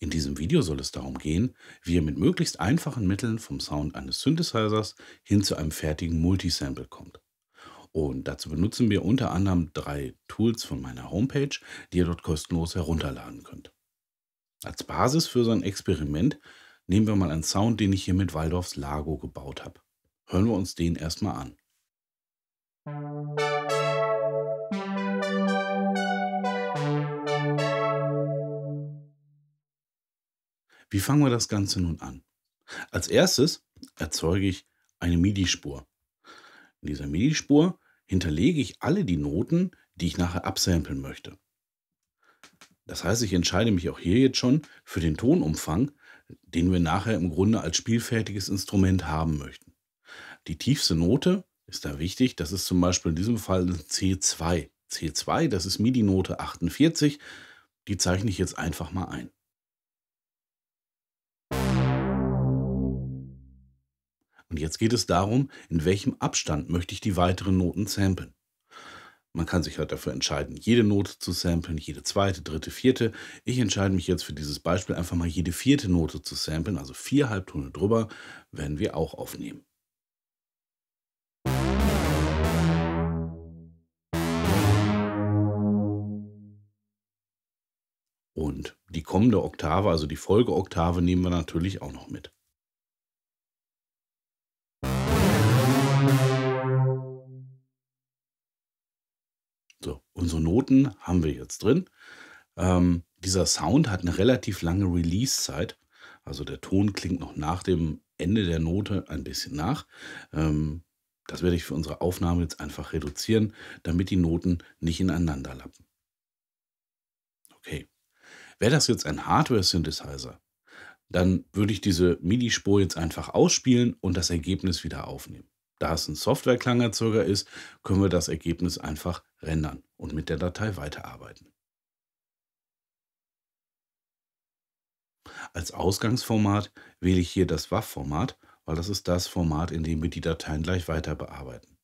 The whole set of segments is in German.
In diesem Video soll es darum gehen, wie ihr mit möglichst einfachen Mitteln vom Sound eines Synthesizers hin zu einem fertigen Multisample kommt. Und dazu benutzen wir unter anderem drei Tools von meiner Homepage, die ihr dort kostenlos herunterladen könnt. Als Basis für so ein Experiment nehmen wir mal einen Sound, den ich hier mit Waldorfs Lago gebaut habe. Hören wir uns den erstmal an. Wie fangen wir das Ganze nun an? Als erstes erzeuge ich eine MIDI-Spur. In dieser MIDI-Spur hinterlege ich alle die Noten, die ich nachher absamplen möchte. Das heißt, ich entscheide mich auch hier jetzt schon für den Tonumfang, den wir nachher im Grunde als spielfertiges Instrument haben möchten. Die tiefste Note ist da wichtig, das ist zum Beispiel in diesem Fall C2. C2, das ist MIDI-Note 48, die zeichne ich jetzt einfach mal ein. Und jetzt geht es darum, in welchem Abstand möchte ich die weiteren Noten samplen. Man kann sich halt dafür entscheiden, jede Note zu samplen, jede zweite, dritte, vierte. Ich entscheide mich jetzt für dieses Beispiel einfach mal jede vierte Note zu samplen, also vier Halbtöne drüber werden wir auch aufnehmen. Und die kommende Oktave, also die Folgeoktave, nehmen wir natürlich auch noch mit. So, unsere Noten haben wir jetzt drin. Ähm, dieser Sound hat eine relativ lange Release-Zeit. Also der Ton klingt noch nach dem Ende der Note ein bisschen nach. Ähm, das werde ich für unsere Aufnahme jetzt einfach reduzieren, damit die Noten nicht ineinander lappen. Okay. Wäre das jetzt ein Hardware-Synthesizer, dann würde ich diese MIDI-Spur jetzt einfach ausspielen und das Ergebnis wieder aufnehmen. Da es ein Software-Klangerzeuger ist, können wir das Ergebnis einfach rendern und mit der Datei weiterarbeiten. Als Ausgangsformat wähle ich hier das WAV-Format, weil das ist das Format, in dem wir die Dateien gleich weiter bearbeiten.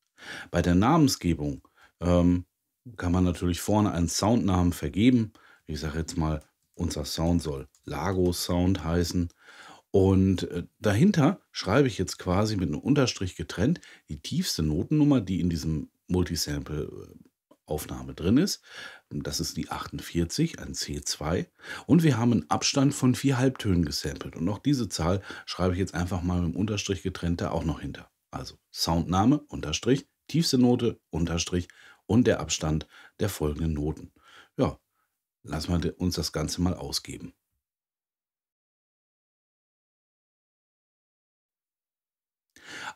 Bei der Namensgebung ähm, kann man natürlich vorne einen Soundnamen vergeben. Ich sage jetzt mal, unser Sound soll Lago Sound heißen. Und äh, dahinter schreibe ich jetzt quasi mit einem Unterstrich getrennt die tiefste Notennummer, die in diesem Multisample-Aufnahme äh, drin ist. Das ist die 48, ein C2. Und wir haben einen Abstand von vier Halbtönen gesampelt. Und auch diese Zahl schreibe ich jetzt einfach mal mit dem Unterstrich getrennt da auch noch hinter. Also Soundname, Unterstrich, tiefste Note, Unterstrich und der Abstand der folgenden Noten. Ja, lassen wir uns das Ganze mal ausgeben.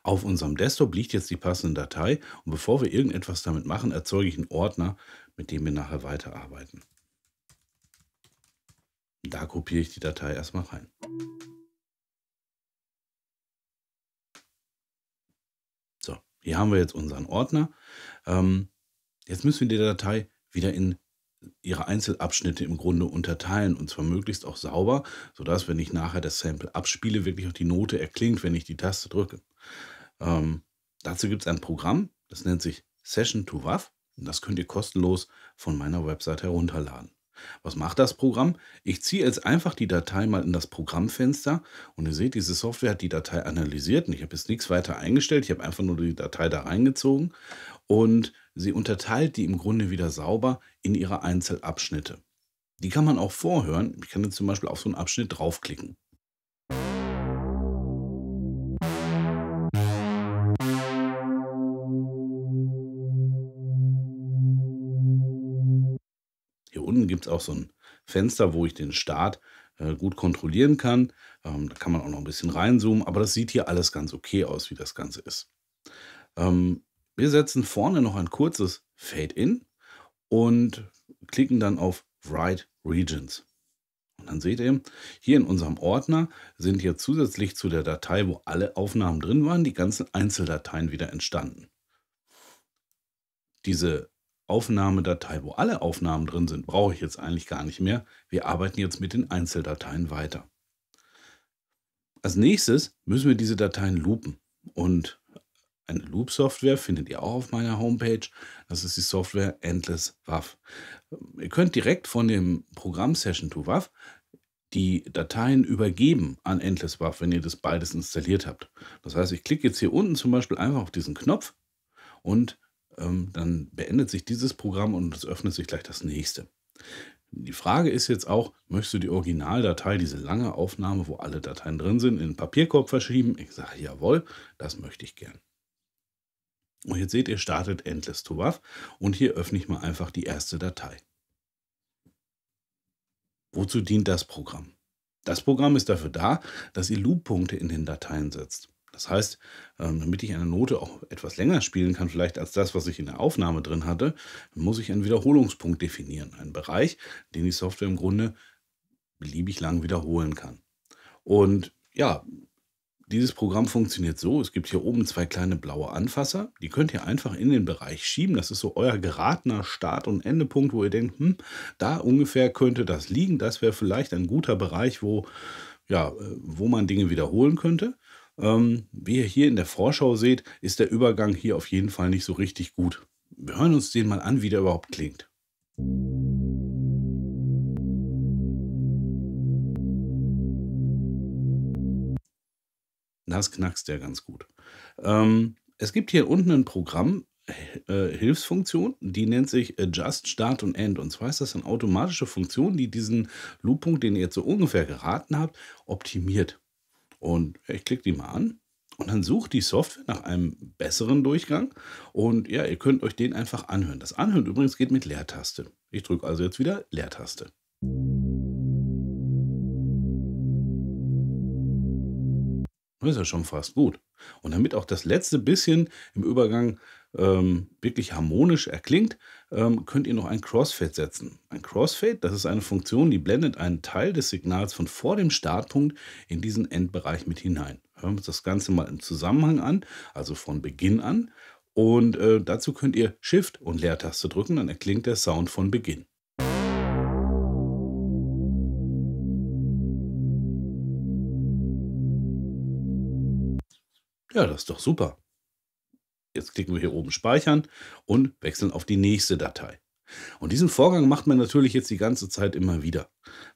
Auf unserem Desktop liegt jetzt die passende Datei und bevor wir irgendetwas damit machen, erzeuge ich einen Ordner, mit dem wir nachher weiterarbeiten. Da kopiere ich die Datei erstmal rein. So, hier haben wir jetzt unseren Ordner. Ähm, jetzt müssen wir die Datei wieder in ihre Einzelabschnitte im Grunde unterteilen und zwar möglichst auch sauber, sodass, wenn ich nachher das Sample abspiele, wirklich auch die Note erklingt, wenn ich die Taste drücke. Ähm, dazu gibt es ein Programm, das nennt sich Session to WAV. Das könnt ihr kostenlos von meiner Website herunterladen. Was macht das Programm? Ich ziehe jetzt einfach die Datei mal in das Programmfenster und ihr seht, diese Software hat die Datei analysiert und ich habe jetzt nichts weiter eingestellt. Ich habe einfach nur die Datei da reingezogen und sie unterteilt die im Grunde wieder sauber in ihre Einzelabschnitte. Die kann man auch vorhören. Ich kann jetzt zum Beispiel auf so einen Abschnitt draufklicken. unten gibt es auch so ein Fenster, wo ich den Start äh, gut kontrollieren kann. Ähm, da kann man auch noch ein bisschen reinzoomen, aber das sieht hier alles ganz okay aus, wie das Ganze ist. Ähm, wir setzen vorne noch ein kurzes Fade-In und klicken dann auf Write Regions. Und dann seht ihr, hier in unserem Ordner sind hier zusätzlich zu der Datei, wo alle Aufnahmen drin waren, die ganzen Einzeldateien wieder entstanden. Diese Aufnahmedatei, wo alle Aufnahmen drin sind, brauche ich jetzt eigentlich gar nicht mehr. Wir arbeiten jetzt mit den Einzeldateien weiter. Als nächstes müssen wir diese Dateien loopen. Und eine Loop-Software findet ihr auch auf meiner Homepage. Das ist die Software Endless WAV. Ihr könnt direkt von dem Programm Session to WAV die Dateien übergeben an Endless WAV, wenn ihr das beides installiert habt. Das heißt, ich klicke jetzt hier unten zum Beispiel einfach auf diesen Knopf und ähm, dann beendet sich dieses Programm und es öffnet sich gleich das nächste. Die Frage ist jetzt auch, möchtest du die Originaldatei, diese lange Aufnahme, wo alle Dateien drin sind, in den Papierkorb verschieben? Ich sage jawohl, das möchte ich gern. Und jetzt seht ihr, startet Endless to WAV und hier öffne ich mal einfach die erste Datei. Wozu dient das Programm? Das Programm ist dafür da, dass ihr Loop-Punkte in den Dateien setzt. Das heißt, ähm, damit ich eine Note auch etwas länger spielen kann, vielleicht als das, was ich in der Aufnahme drin hatte, muss ich einen Wiederholungspunkt definieren. Einen Bereich, den die Software im Grunde beliebig lang wiederholen kann. Und ja, dieses Programm funktioniert so. Es gibt hier oben zwei kleine blaue Anfasser. Die könnt ihr einfach in den Bereich schieben. Das ist so euer geratener Start- und Endepunkt, wo ihr denkt, hm, da ungefähr könnte das liegen. Das wäre vielleicht ein guter Bereich, wo, ja, äh, wo man Dinge wiederholen könnte. Ähm, wie ihr hier in der Vorschau seht, ist der Übergang hier auf jeden Fall nicht so richtig gut. Wir hören uns den mal an, wie der überhaupt klingt. Das knackst ja ganz gut. Ähm, es gibt hier unten ein Programm, äh, Hilfsfunktion, die nennt sich Adjust Start und End. Und zwar ist das eine automatische Funktion, die diesen Looppunkt, den ihr jetzt so ungefähr geraten habt, optimiert. Und ich klicke die mal an. Und dann sucht die Software nach einem besseren Durchgang. Und ja, ihr könnt euch den einfach anhören. Das Anhören übrigens geht mit Leertaste. Ich drücke also jetzt wieder Leertaste. Das Ist ja schon fast gut. Und damit auch das letzte bisschen im Übergang ähm, wirklich harmonisch erklingt, ähm, könnt ihr noch ein Crossfade setzen. Ein Crossfade, das ist eine Funktion, die blendet einen Teil des Signals von vor dem Startpunkt in diesen Endbereich mit hinein. Hören wir uns das Ganze mal im Zusammenhang an, also von Beginn an. Und äh, dazu könnt ihr Shift und Leertaste drücken, dann erklingt der Sound von Beginn. Ja, das ist doch super. Jetzt klicken wir hier oben Speichern und wechseln auf die nächste Datei. Und diesen Vorgang macht man natürlich jetzt die ganze Zeit immer wieder.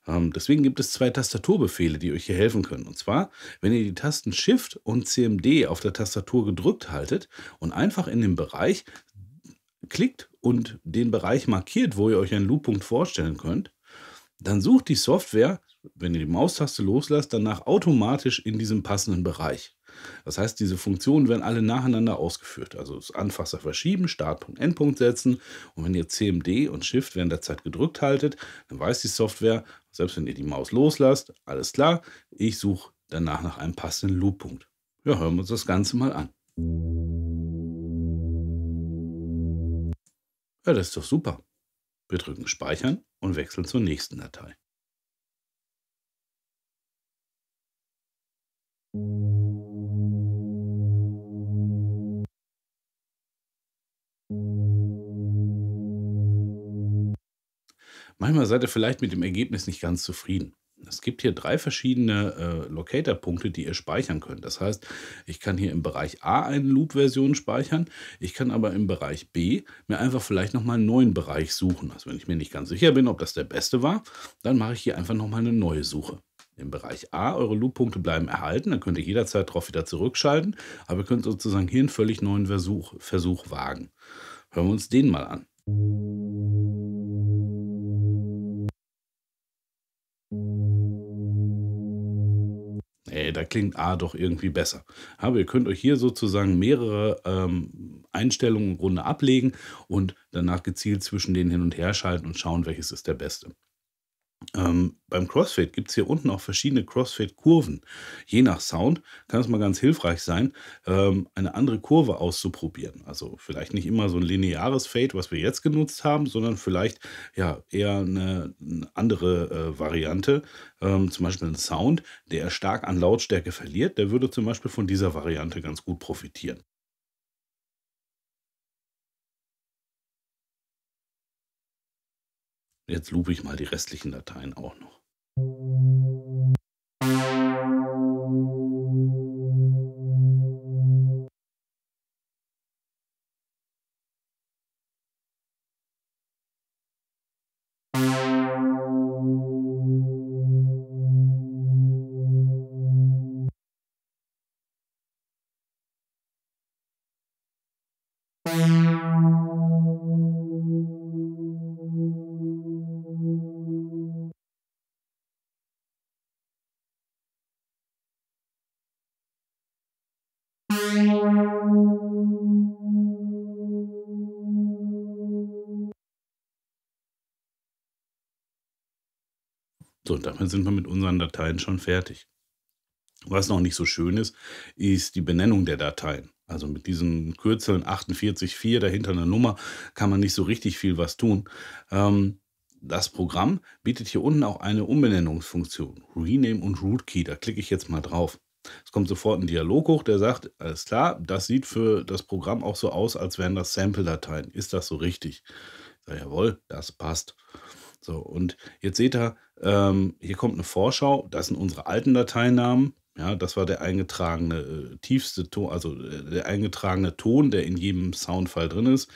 Ähm, deswegen gibt es zwei Tastaturbefehle, die euch hier helfen können. Und zwar, wenn ihr die Tasten Shift und CMD auf der Tastatur gedrückt haltet und einfach in den Bereich klickt und den Bereich markiert, wo ihr euch einen Loop-Punkt vorstellen könnt, dann sucht die Software, wenn ihr die Maustaste loslasst, danach automatisch in diesem passenden Bereich. Das heißt, diese Funktionen werden alle nacheinander ausgeführt. Also das Anfasser verschieben, Startpunkt, Endpunkt setzen. Und wenn ihr CMD und Shift während der Zeit gedrückt haltet, dann weiß die Software, selbst wenn ihr die Maus loslasst, alles klar, ich suche danach nach einem passenden Looppunkt. Ja, hören wir uns das Ganze mal an. Ja, das ist doch super. Wir drücken Speichern und wechseln zur nächsten Datei. Manchmal seid ihr vielleicht mit dem Ergebnis nicht ganz zufrieden. Es gibt hier drei verschiedene äh, Locator-Punkte, die ihr speichern könnt. Das heißt, ich kann hier im Bereich A eine Loop-Version speichern. Ich kann aber im Bereich B mir einfach vielleicht nochmal einen neuen Bereich suchen. Also wenn ich mir nicht ganz sicher bin, ob das der beste war, dann mache ich hier einfach nochmal eine neue Suche. Im Bereich A, eure Loop-Punkte bleiben erhalten, dann könnt ihr jederzeit darauf wieder zurückschalten, aber ihr könnt sozusagen hier einen völlig neuen Versuch, Versuch wagen. Hören wir uns den mal an. da klingt A doch irgendwie besser. Aber ihr könnt euch hier sozusagen mehrere ähm, Einstellungen im Grunde ablegen und danach gezielt zwischen denen hin und her schalten und schauen, welches ist der beste. Ähm, beim CrossFit gibt es hier unten auch verschiedene CrossFit-Kurven. Je nach Sound kann es mal ganz hilfreich sein, ähm, eine andere Kurve auszuprobieren. Also vielleicht nicht immer so ein lineares Fade, was wir jetzt genutzt haben, sondern vielleicht ja eher eine, eine andere äh, Variante. Ähm, zum Beispiel ein Sound, der stark an Lautstärke verliert, der würde zum Beispiel von dieser Variante ganz gut profitieren. Jetzt lupe ich mal die restlichen Dateien auch noch. So, damit sind wir mit unseren Dateien schon fertig. Was noch nicht so schön ist, ist die Benennung der Dateien. Also mit diesen Kürzeln 484 dahinter eine Nummer kann man nicht so richtig viel was tun. Ähm, das Programm bietet hier unten auch eine Umbenennungsfunktion, Rename und Rootkey. Da klicke ich jetzt mal drauf. Es kommt sofort ein Dialog hoch, der sagt, alles klar, das sieht für das Programm auch so aus, als wären das Sample-Dateien. Ist das so richtig? Ich sage, jawohl, das passt. So, und jetzt seht ihr, ähm, hier kommt eine Vorschau, das sind unsere alten Dateinamen. Ja, das war der eingetragene äh, tiefste Ton, also äh, der eingetragene Ton, der in jedem Soundfile drin ist.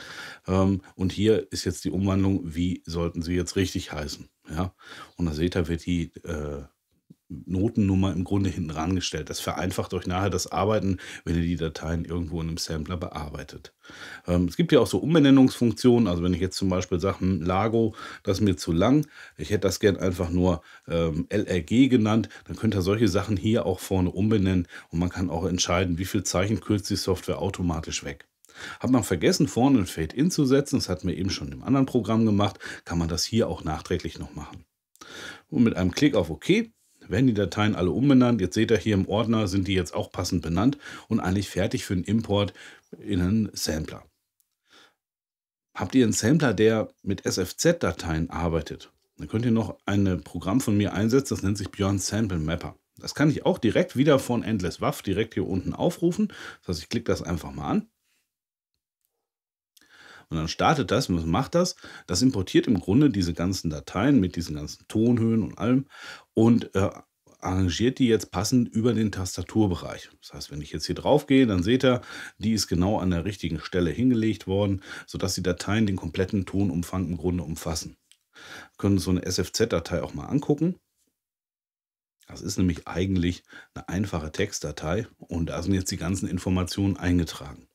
Ähm, und hier ist jetzt die Umwandlung, wie sollten sie jetzt richtig heißen. Ja? Und da seht ihr, wird die äh, Notennummer im Grunde hinten rangestellt. Das vereinfacht euch nachher das Arbeiten, wenn ihr die Dateien irgendwo in einem Sampler bearbeitet. Ähm, es gibt ja auch so Umbenennungsfunktionen. Also wenn ich jetzt zum Beispiel sage, hm, Lago, das ist mir zu lang, ich hätte das gern einfach nur ähm, LRG genannt, dann könnt ihr solche Sachen hier auch vorne umbenennen und man kann auch entscheiden, wie viel Zeichen kürzt die Software automatisch weg. Hat man vergessen, vorne ein Fade-In zu setzen, das hat man eben schon im anderen Programm gemacht, kann man das hier auch nachträglich noch machen. Und mit einem Klick auf OK werden die Dateien alle umbenannt. Jetzt seht ihr hier im Ordner sind die jetzt auch passend benannt und eigentlich fertig für den Import in einen Sampler. Habt ihr einen Sampler, der mit SFZ-Dateien arbeitet, dann könnt ihr noch ein Programm von mir einsetzen, das nennt sich Björn Sample Mapper. Das kann ich auch direkt wieder von Endless Waff direkt hier unten aufrufen. Das heißt, ich klicke das einfach mal an. Und dann startet das und macht das. Das importiert im Grunde diese ganzen Dateien mit diesen ganzen Tonhöhen und allem und äh, arrangiert die jetzt passend über den Tastaturbereich. Das heißt, wenn ich jetzt hier drauf gehe, dann seht ihr, die ist genau an der richtigen Stelle hingelegt worden, sodass die Dateien den kompletten Tonumfang im Grunde umfassen. Wir können uns so eine SFZ-Datei auch mal angucken. Das ist nämlich eigentlich eine einfache Textdatei und da sind jetzt die ganzen Informationen eingetragen.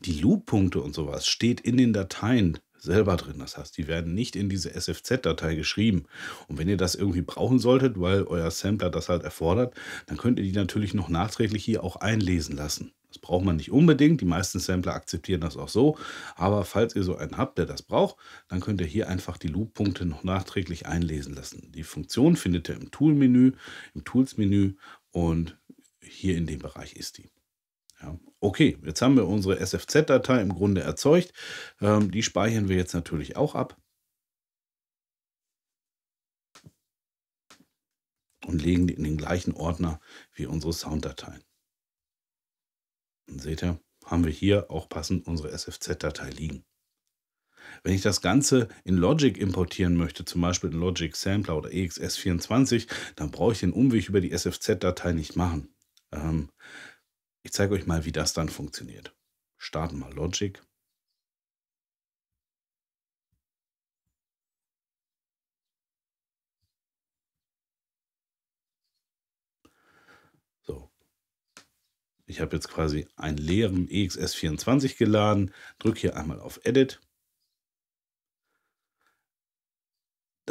Die Loop-Punkte und sowas steht in den Dateien selber drin. Das heißt, die werden nicht in diese SFZ-Datei geschrieben. Und wenn ihr das irgendwie brauchen solltet, weil euer Sampler das halt erfordert, dann könnt ihr die natürlich noch nachträglich hier auch einlesen lassen. Das braucht man nicht unbedingt. Die meisten Sampler akzeptieren das auch so. Aber falls ihr so einen habt, der das braucht, dann könnt ihr hier einfach die Loop-Punkte noch nachträglich einlesen lassen. Die Funktion findet ihr im Tool-Menü, im Tools-Menü und hier in dem Bereich ist die. Ja, Okay, jetzt haben wir unsere SFZ-Datei im Grunde erzeugt. Ähm, die speichern wir jetzt natürlich auch ab. Und legen die in den gleichen Ordner wie unsere Sounddateien. Und seht ihr, haben wir hier auch passend unsere SFZ-Datei liegen. Wenn ich das Ganze in Logic importieren möchte, zum Beispiel in Logic Sampler oder EXS24, dann brauche ich den Umweg über die SFZ-Datei nicht machen. Ähm, ich zeige euch mal, wie das dann funktioniert. Starten mal Logic. Ich habe jetzt quasi einen leeren EXS24 geladen, drücke hier einmal auf Edit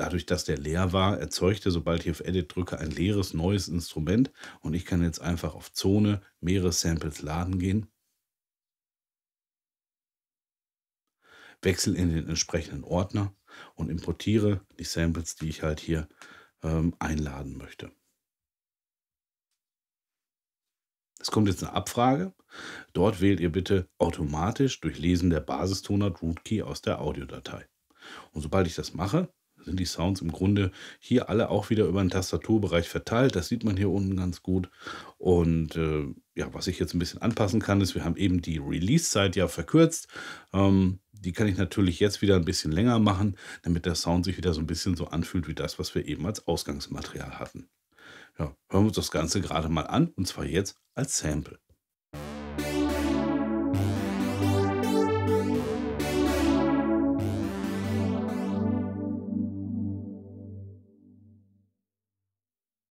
Dadurch, dass der leer war, erzeugte, sobald ich auf Edit drücke, ein leeres neues Instrument und ich kann jetzt einfach auf Zone mehrere Samples laden gehen. wechsel in den entsprechenden Ordner und importiere die Samples, die ich halt hier ähm, einladen möchte. Es kommt jetzt eine Abfrage. Dort wählt ihr bitte automatisch durch Lesen der Basistonart Rootkey aus der Audiodatei. Und sobald ich das mache, sind die Sounds im Grunde hier alle auch wieder über den Tastaturbereich verteilt. Das sieht man hier unten ganz gut. Und äh, ja, was ich jetzt ein bisschen anpassen kann, ist, wir haben eben die Release-Zeit ja verkürzt. Ähm, die kann ich natürlich jetzt wieder ein bisschen länger machen, damit der Sound sich wieder so ein bisschen so anfühlt wie das, was wir eben als Ausgangsmaterial hatten. Ja, hören wir uns das Ganze gerade mal an und zwar jetzt als Sample.